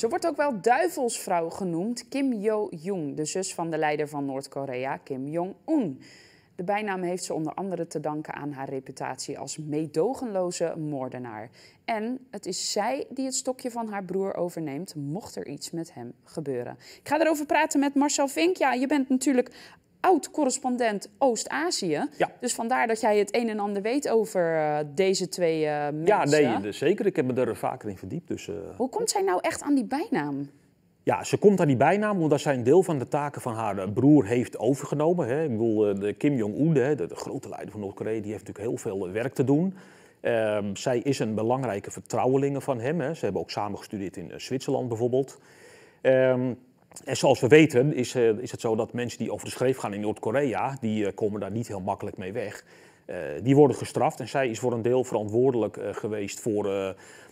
Ze wordt ook wel duivelsvrouw genoemd, Kim Yo-jung, de zus van de leider van Noord-Korea, Kim Jong-un. De bijnaam heeft ze onder andere te danken aan haar reputatie als meedogenloze moordenaar. En het is zij die het stokje van haar broer overneemt, mocht er iets met hem gebeuren. Ik ga erover praten met Marcel Vink. Ja, je bent natuurlijk oud-correspondent Oost-Azië. Dus vandaar dat jij het een en ander weet over eh, deze twee uh, mensen. Ja, nee, zeker. Ik heb me er vaker in verdiept. Dus, eh, Hoe komt zij nou echt aan die bijnaam? Ja, ze komt aan die bijnaam omdat zij een deel van de taken van haar broer heeft overgenomen. Hè. Ik bedoel, de Kim Jong-un, de, de, grote leider van Noord-Korea, die heeft natuurlijk heel veel werk te doen. Ehm, zij is een belangrijke vertrouwelinge van hem. Hè. Ze hebben ook samen gestudeerd in Zwitserland bijvoorbeeld. Ehm, en zoals we weten is, eh, is het zo dat mensen die over de schreef gaan in Noord-Korea, die eh, komen daar niet heel makkelijk mee weg. Eh, die worden gestraft en zij is voor een deel verantwoordelijk eh, geweest voor eh,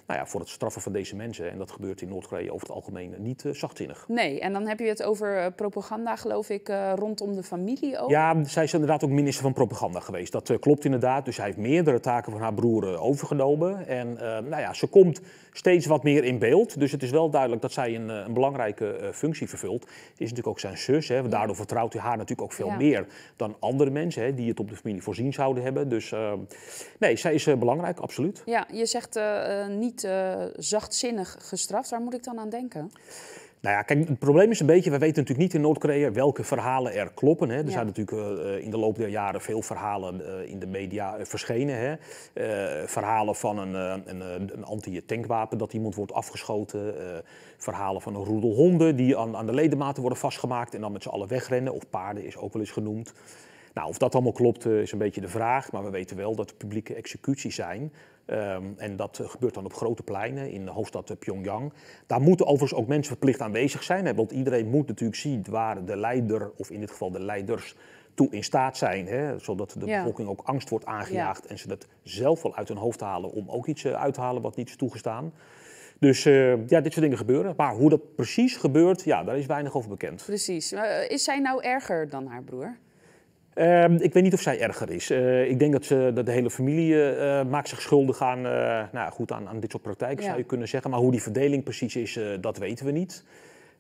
nou ja, voor het straffen van deze mensen. En dat gebeurt in Noord-Korea over het algemeen niet zachtzinnig. Nee, en dan heb je het over propaganda, geloof ik, rondom de familie ook. Ja, zij is inderdaad ook minister van propaganda geweest. Dat klopt inderdaad. Dus hij heeft meerdere taken van haar broer overgenomen. En nou ja, ze komt steeds wat meer in beeld. Dus het is wel duidelijk dat zij een, een belangrijke functie vervult. Het is natuurlijk ook zijn zus. Hè. Daardoor vertrouwt hij haar natuurlijk ook veel meer dan andere mensen hè, die het op de familie voorzien zouden hebben. Dus ehm, nee, zij is eh, belangrijk, absoluut. Ja, je zegt eh, eh, niet zachtzinnig gestraft. Waar moet ik dan aan denken? Nou ja, kijk, het probleem is een beetje, we weten natuurlijk niet in Noord-Korea welke verhalen er kloppen. Hè. Er zijn natuurlijk in de loop der jaren veel verhalen in de media verschenen. Hè. verhalen van een, een, een anti-tankwapen dat iemand wordt afgeschoten. verhalen van een roedel honden die aan, aan de ledematen worden vastgemaakt en dan met z'n allen wegrennen. Of paarden is ook wel eens genoemd. Nou, of dat allemaal klopt eh, is een beetje de vraag, maar we weten wel dat er publieke executies zijn. Ehm, en dat eh, gebeurt dan op grote pleinen in de hoofdstad eh, Pyongyang. Daar moeten overigens ook mensen verplicht aanwezig zijn, hè, want iedereen moet natuurlijk zien waar de leider, of in dit geval de leiders, toe in staat zijn. Hè, zodat de bevolking ook angst wordt aangejaagd en ze dat zelf wel uit hun hoofd halen om ook iets uit te halen wat niet is toegestaan. Dus ja, dit soort dingen gebeuren. Maar hoe dat precies gebeurt, ja, daar is weinig over bekend. Precies. Is zij nou erger dan haar broer? Ehm, ik weet niet of zij erger is. Eh, ik denk dat, ze, dat de hele familie eh, maakt zich schuldig aan, eh, nou, goed, aan, aan dit soort praktijken, zou je kunnen zeggen. Maar hoe die verdeling precies is, dat weten we niet.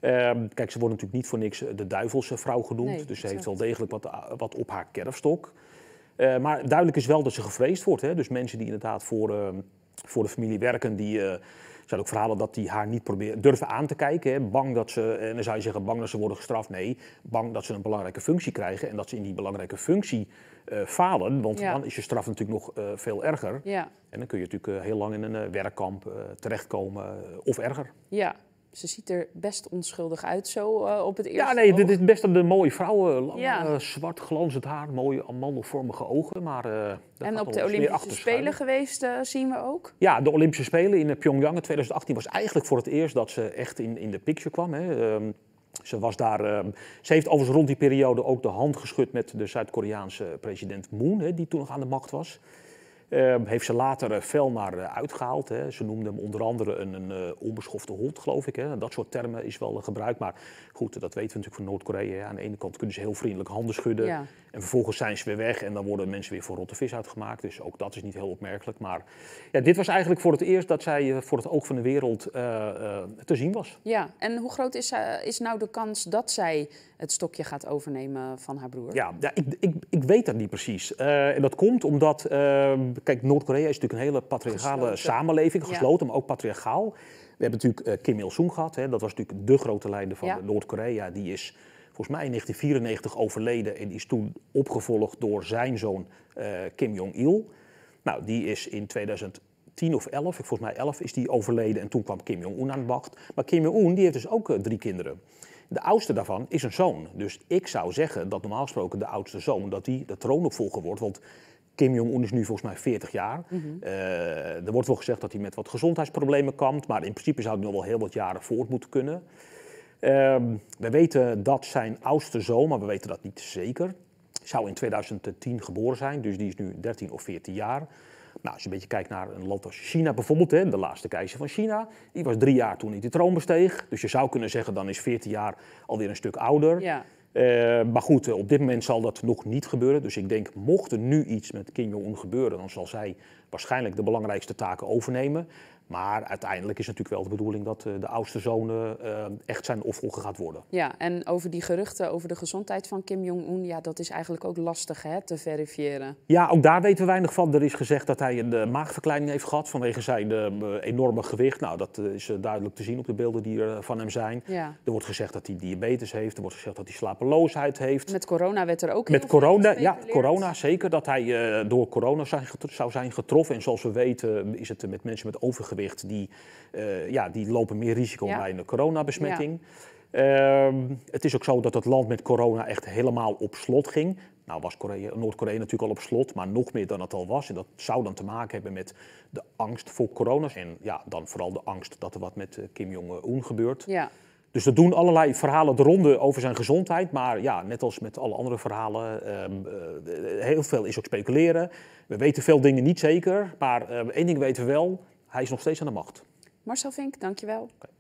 Ehm, kijk, ze wordt natuurlijk niet voor niks de duivelse vrouw genoemd. dus ze heeft wel degelijk wat, wat op haar kerfstok. maar duidelijk is wel dat ze gevreesd wordt. Hè? Dus mensen die inderdaad voor, ehm, voor de familie werken, die, zijn ook verhalen dat die haar niet proberen, durven aan te kijken. Hè. Bang dat ze, en dan zou je zeggen, bang dat ze worden gestraft. Nee, bang dat ze een belangrijke functie krijgen en dat ze in die belangrijke functie eh, falen. Want dan is je straf natuurlijk nog eh, veel erger. Ja. En dan kun je natuurlijk eh, heel lang in een werkkamp terechtkomen of erger. Ja, ze ziet er best onschuldig uit zo eh, op het eerste Ja, nee, dit is best een mooie vrouw. Lang, eh, zwart glanzend haar, mooie amandelvormige ogen. Maar, uh, en op de Olympische Spelen geweest zien we ook? Ja, de Olympische Spelen in Pyongyang in 2018 was eigenlijk voor het eerst dat ze echt in, in de picture kwam. Hè. Ehm, ze, was daar, ehm, ze heeft overigens rond die periode ook de hand geschud met de Zuid-Koreaanse president Moon, hè, die toen nog aan de macht was. Ehm, heeft ze later eh, fel naar eh, uitgehaald. Hè. Ze noemde hem onder andere een, een eh, onbeschofte hond, geloof ik. Hè. Dat soort termen is wel gebruikt. Maar goed, dat weten we natuurlijk van Noord-Korea. Aan de ene kant kunnen ze heel vriendelijk handen schudden. En vervolgens zijn ze weer weg en dan worden mensen weer voor rotte vis uitgemaakt. Dus ook dat is niet heel opmerkelijk. Maar ja, dit was eigenlijk voor het eerst dat zij voor het oog van de wereld te zien was. Ja, en hoe groot is, is nou de kans dat zij het stokje gaat overnemen van haar broer? Ja, ja ik, ik, ik weet dat niet precies. en dat komt omdat ehm, Kijk, Noord-Korea is natuurlijk een hele patriarchale samenleving, gesloten, maar ook patriarchaal. We hebben natuurlijk eh, Kim Il-sung gehad, hè, dat was natuurlijk de grote leider van Noord-Korea. Die is volgens mij in 1994 overleden en is toen opgevolgd door zijn zoon eh, Kim Jong-il. Nou, die is in 2010 of 11, volgens mij 11 is die overleden en toen kwam Kim Jong-un aan de macht. Maar Kim Jong-un die heeft dus ook eh, drie kinderen. De oudste daarvan is een zoon. Dus ik zou zeggen dat normaal gesproken de oudste zoon dat die de troonopvolger wordt. Want Kim Jong-un is nu volgens mij 40 jaar. Mhm. Eh, er wordt wel gezegd dat hij met wat gezondheidsproblemen kampt, maar in principe zou hij nog wel heel wat jaren voort moeten kunnen. Ehm, we weten dat zijn oudste zoon, maar we weten dat niet zeker, zou in 2010 geboren zijn, dus die is nu 13 of 14 jaar. Nou, als je een beetje kijkt naar een land als China bijvoorbeeld, hè, de laatste keizer van China, die was drie jaar toen hij de troon besteeg. Dus je zou kunnen zeggen, dan is 14 jaar alweer een stuk ouder. Ja. Eh, maar goed, op dit moment zal dat nog niet gebeuren. Dus ik denk, mocht er nu iets met Kim Jong-un gebeuren, dan zal zij waarschijnlijk de belangrijkste taken overnemen. Maar uiteindelijk is natuurlijk wel de bedoeling dat eh, de oudste zone eh, echt zijn opvolger gaat worden. Ja, en over die geruchten over de gezondheid van Kim Jong-un, ja, dat is eigenlijk ook lastig hè, te verifiëren. Ja, ook daar weten we weinig van. Er is gezegd dat hij een eh, maagverkleining heeft gehad vanwege zijn enorme gewicht. Nou, dat is duidelijk te zien op de beelden die er van hem zijn. Ja. Er wordt gezegd dat hij diabetes heeft, er wordt gezegd dat hij slapeloosheid heeft. Met corona werd er ook Met corona, ja, corona zeker. Dat hij door corona zou zijn getroffen. En zoals we weten is het met mensen met overgewicht die, eh, ja, die lopen meer risico bij een coronabesmetting. Ja. Ehm, het is ook zo dat het land met corona echt helemaal op slot ging. Nou was Noord-Korea natuurlijk al op slot, maar nog meer dan het al was. En dat zou dan te maken hebben met de angst voor corona's. En ja, dan vooral de angst dat er wat met eh, Kim Jong-un gebeurt. Ja. Dus er doen allerlei verhalen de ronde over zijn gezondheid. Maar ja, net als met alle andere verhalen, um, uh, heel veel is ook speculeren. We weten veel dingen niet zeker. Maar ehm, één ding weten we wel, hij is nog steeds aan de macht. Marcel Vink, dankjewel.